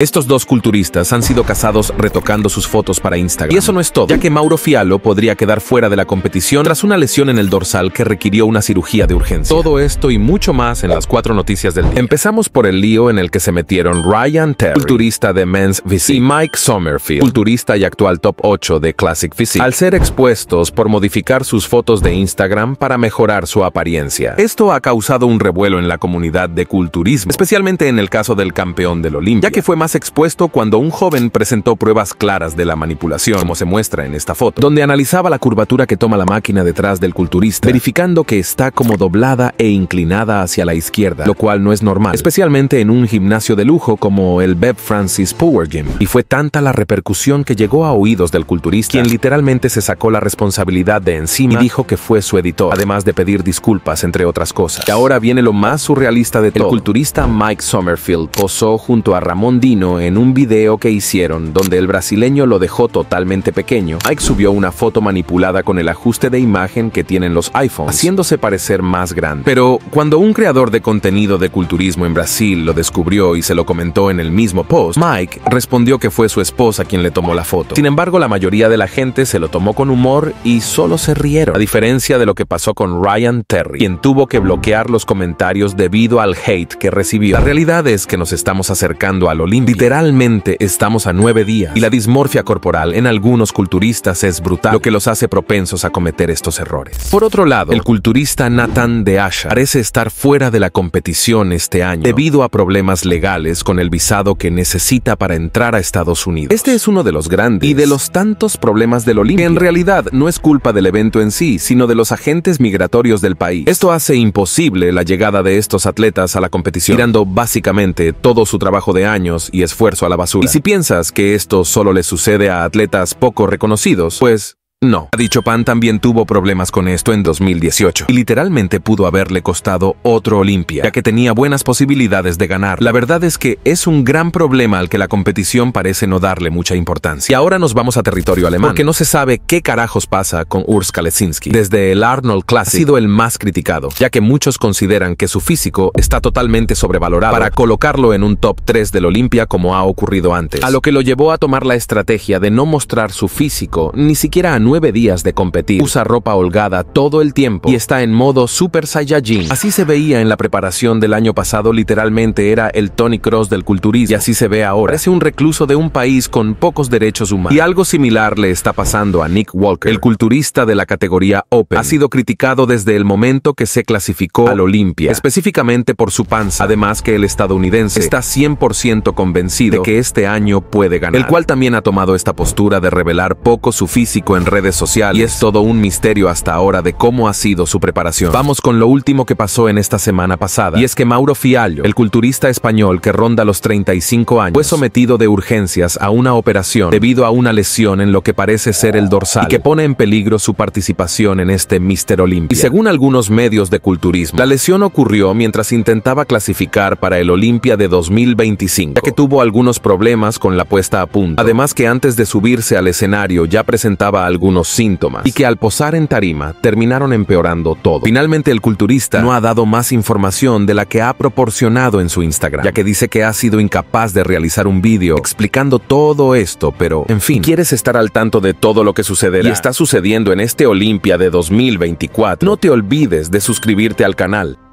Estos dos culturistas han sido casados retocando sus fotos para Instagram. Y eso no es todo, ya que Mauro Fialo podría quedar fuera de la competición tras una lesión en el dorsal que requirió una cirugía de urgencia. Todo esto y mucho más en las cuatro noticias del día. Empezamos por el lío en el que se metieron Ryan Terry, culturista de Men's Physique, y Mike Sommerfield, culturista y actual top 8 de Classic Physique, al ser expuestos por modificar sus fotos de Instagram para mejorar su apariencia. Esto ha causado un revuelo en la comunidad de culturismo, especialmente en el caso del campeón del Olimpia, ya que fue más expuesto cuando un joven presentó pruebas claras de la manipulación, como se muestra en esta foto, donde analizaba la curvatura que toma la máquina detrás del culturista, verificando que está como doblada e inclinada hacia la izquierda, lo cual no es normal, especialmente en un gimnasio de lujo como el Beb Francis Power Gym. Y fue tanta la repercusión que llegó a oídos del culturista, quien literalmente se sacó la responsabilidad de encima y dijo que fue su editor, además de pedir disculpas, entre otras cosas. Y ahora viene lo más surrealista de todo. El culturista Mike Sommerfield posó junto a Ramón Dean en un video que hicieron donde el brasileño lo dejó totalmente pequeño. Mike subió una foto manipulada con el ajuste de imagen que tienen los iPhones, haciéndose parecer más grande. Pero cuando un creador de contenido de culturismo en Brasil lo descubrió y se lo comentó en el mismo post, Mike respondió que fue su esposa quien le tomó la foto. Sin embargo, la mayoría de la gente se lo tomó con humor y solo se rieron, a diferencia de lo que pasó con Ryan Terry, quien tuvo que bloquear los comentarios debido al hate que recibió. La realidad es que nos estamos acercando al Olimpo Literalmente estamos a nueve días y la dismorfia corporal en algunos culturistas es brutal, lo que los hace propensos a cometer estos errores. Por otro lado, el culturista Nathan de Asha parece estar fuera de la competición este año debido a problemas legales con el visado que necesita para entrar a Estados Unidos. Este es uno de los grandes y de los tantos problemas del Olimpia, en realidad no es culpa del evento en sí, sino de los agentes migratorios del país. Esto hace imposible la llegada de estos atletas a la competición, tirando básicamente todo su trabajo de años y esfuerzo a la basura. Y si piensas que esto solo le sucede a atletas poco reconocidos, pues no. Dicho pan también tuvo problemas con esto en 2018 y literalmente pudo haberle costado otro Olimpia, ya que tenía buenas posibilidades de ganar. La verdad es que es un gran problema al que la competición parece no darle mucha importancia. Y ahora nos vamos a territorio alemán, porque no se sabe qué carajos pasa con Urs Kalesinski. Desde el Arnold Classic ha sido el más criticado, ya que muchos consideran que su físico está totalmente sobrevalorado para colocarlo en un top 3 del Olimpia como ha ocurrido antes, a lo que lo llevó a tomar la estrategia de no mostrar su físico ni siquiera a nueve días de competir. Usa ropa holgada todo el tiempo y está en modo Super Saiyajin. Así se veía en la preparación del año pasado, literalmente era el Tony Cross del culturismo y así se ve ahora. Parece un recluso de un país con pocos derechos humanos. Y algo similar le está pasando a Nick Walker, el culturista de la categoría Open. Ha sido criticado desde el momento que se clasificó al Olimpia, específicamente por su panza, además que el estadounidense está 100% convencido de que este año puede ganar, el cual también ha tomado esta postura de revelar poco su físico en redes redes sociales y es todo un misterio hasta ahora de cómo ha sido su preparación. Vamos con lo último que pasó en esta semana pasada y es que Mauro Fiallo, el culturista español que ronda los 35 años, fue sometido de urgencias a una operación debido a una lesión en lo que parece ser el dorsal y que pone en peligro su participación en este Mister Olimpia. Y según algunos medios de culturismo, la lesión ocurrió mientras intentaba clasificar para el Olimpia de 2025, ya que tuvo algunos problemas con la puesta a punto. Además que antes de subirse al escenario ya presentaba algún unos síntomas y que al posar en tarima terminaron empeorando todo. Finalmente el culturista no ha dado más información de la que ha proporcionado en su Instagram, ya que dice que ha sido incapaz de realizar un vídeo explicando todo esto, pero en fin, quieres estar al tanto de todo lo que sucederá y está sucediendo en este Olimpia de 2024, no te olvides de suscribirte al canal.